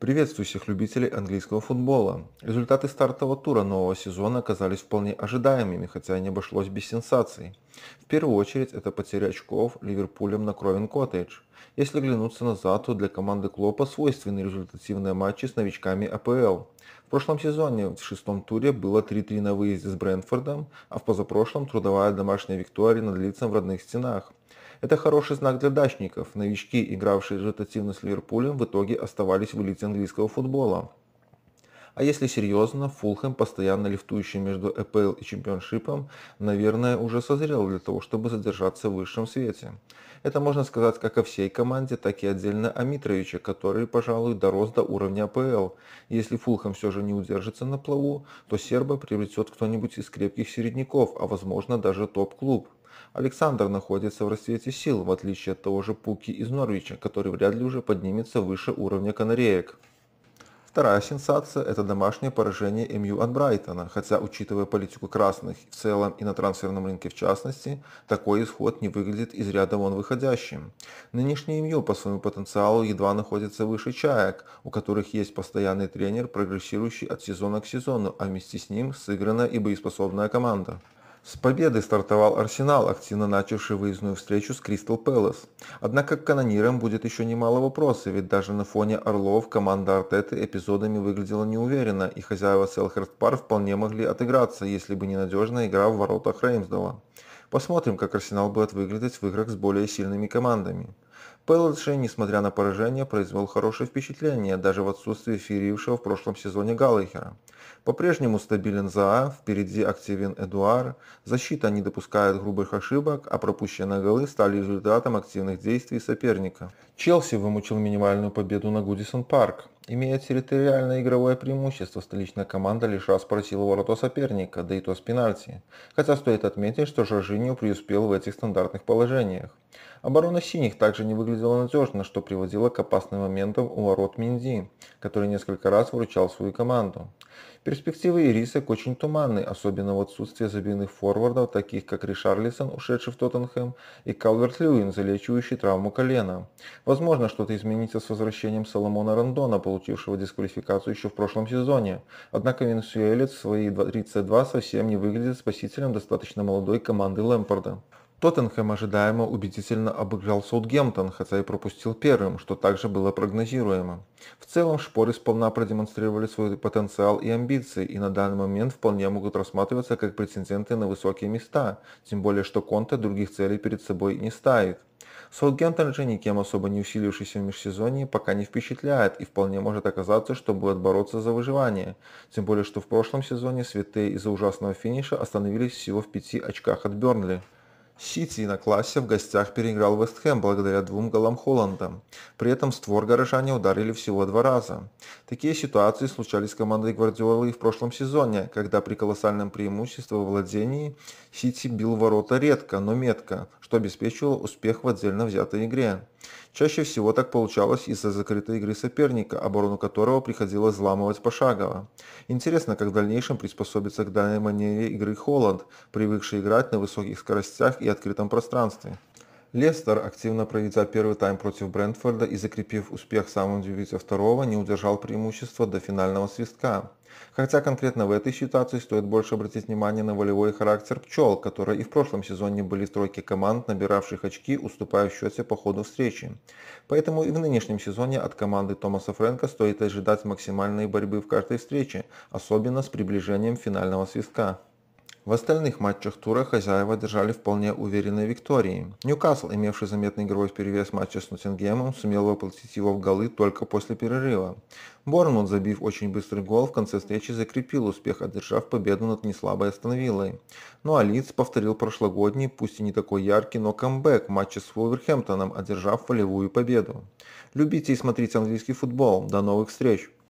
Приветствую всех любителей английского футбола. Результаты стартового тура нового сезона оказались вполне ожидаемыми, хотя и не обошлось без сенсаций. В первую очередь это потеря очков Ливерпулем на Кровен Коттедж. Если глянуться назад, то для команды Клопа свойственны результативные матчи с новичками АПЛ. В прошлом сезоне в шестом туре было 3-3 на выезде с Брэнфордом, а в позапрошлом трудовая домашняя виктория над лицом в родных стенах. Это хороший знак для дачников. Новички, игравшие результативно с Ливерпулем, в итоге оставались в элите английского футбола. А если серьезно, Фулхэм, постоянно лифтующий между ЭПЛ и чемпионшипом, наверное, уже созрел для того, чтобы задержаться в высшем свете. Это можно сказать как о всей команде, так и отдельно о Митровиче, который, пожалуй, дорос до уровня АПЛ. Если Фулхэм все же не удержится на плаву, то серба приобретет кто-нибудь из крепких середняков, а возможно даже топ-клуб. Александр находится в расцвете сил, в отличие от того же Пуки из Норвича, который вряд ли уже поднимется выше уровня канареек. Вторая сенсация – это домашнее поражение МЮ от Брайтона, хотя, учитывая политику красных в целом и на трансферном рынке в частности, такой исход не выглядит из ряда вон выходящим. Нынешний МЮ по своему потенциалу едва находится выше чаек, у которых есть постоянный тренер, прогрессирующий от сезона к сезону, а вместе с ним сыгранная и боеспособная команда. С победой стартовал Арсенал, активно начавший выездную встречу с Кристал Пэлас. Однако к канонирам будет еще немало вопросов, ведь даже на фоне Орлов команда Артеты эпизодами выглядела неуверенно, и хозяева Селхерт Пар вполне могли отыграться, если бы ненадежная игра в воротах Реймсдала. Посмотрим, как Арсенал будет выглядеть в играх с более сильными командами. Пэлас несмотря на поражение, произвел хорошее впечатление, даже в отсутствии ферившего в прошлом сезоне Галлахера. По-прежнему стабилен Заа, впереди активен Эдуар, защита не допускает грубых ошибок, а пропущенные голы стали результатом активных действий соперника. Челси вымучил минимальную победу на Гудисон Парк. Имея территориальное игровое преимущество, столичная команда лишь раз просила ворота соперника, да и то с пенальти. Хотя стоит отметить, что Жоржиньо преуспел в этих стандартных положениях. Оборона синих также не выглядела надежно, что приводило к опасным моментам у ворот Минди который несколько раз вручал свою команду. Перспективы ирисок очень туманны, особенно в отсутствие забийных форвардов, таких как Ришарлисон, ушедший в Тоттенхэм, и Калверт Льюин, залечивающий травму колена. Возможно, что-то изменится с возвращением Соломона Рандона, получившего дисквалификацию еще в прошлом сезоне. Однако венесуэлец в свои 32 совсем не выглядит спасителем достаточно молодой команды Лэмпорда. Тоттенхэм ожидаемо убедительно обыграл Саутгемптон, хотя и пропустил первым, что также было прогнозируемо. В целом, шпоры сполна продемонстрировали свой потенциал и амбиции, и на данный момент вполне могут рассматриваться как претенденты на высокие места, тем более что Конте других целей перед собой не ставит. Саутгемптон же, никем особо не усилившийся в межсезонье, пока не впечатляет и вполне может оказаться, что будет бороться за выживание. Тем более, что в прошлом сезоне святые из-за ужасного финиша остановились всего в пяти очках от Бернли. Сити на классе в гостях переиграл Вест Хэм благодаря двум голам Холланда. При этом створ горожане ударили всего два раза. Такие ситуации случались с командой Гвардиолы и в прошлом сезоне, когда при колоссальном преимуществе во владении Сити бил ворота редко, но метко, что обеспечивало успех в отдельно взятой игре. Чаще всего так получалось из-за закрытой игры соперника, оборону которого приходилось взламывать пошагово. Интересно, как в дальнейшем приспособится к данной манере игры Холланд, привыкший играть на высоких скоростях и открытом пространстве. Лестер, активно проведя первый тайм против Брентфорда и закрепив успех самым девице второго, не удержал преимущество до финального свистка. Хотя конкретно в этой ситуации стоит больше обратить внимание на волевой характер пчел, которые и в прошлом сезоне были в тройке команд, набиравших очки, уступая в счете по ходу встречи. Поэтому и в нынешнем сезоне от команды Томаса Фрэнка стоит ожидать максимальной борьбы в каждой встрече, особенно с приближением финального свистка. В остальных матчах тура хозяева держали вполне уверенные виктории. Ньюкасл, имевший заметный игровой перевес матча с Ноттингемом, сумел воплотить его в голы только после перерыва. Борнмут, забив очень быстрый гол, в конце встречи закрепил успех, одержав победу над неслабой Остановилой. Ну а Лидс повторил прошлогодний, пусть и не такой яркий, но камбэк в матче с Вулверхэмптоном, одержав волевую победу. Любите и смотрите английский футбол. До новых встреч!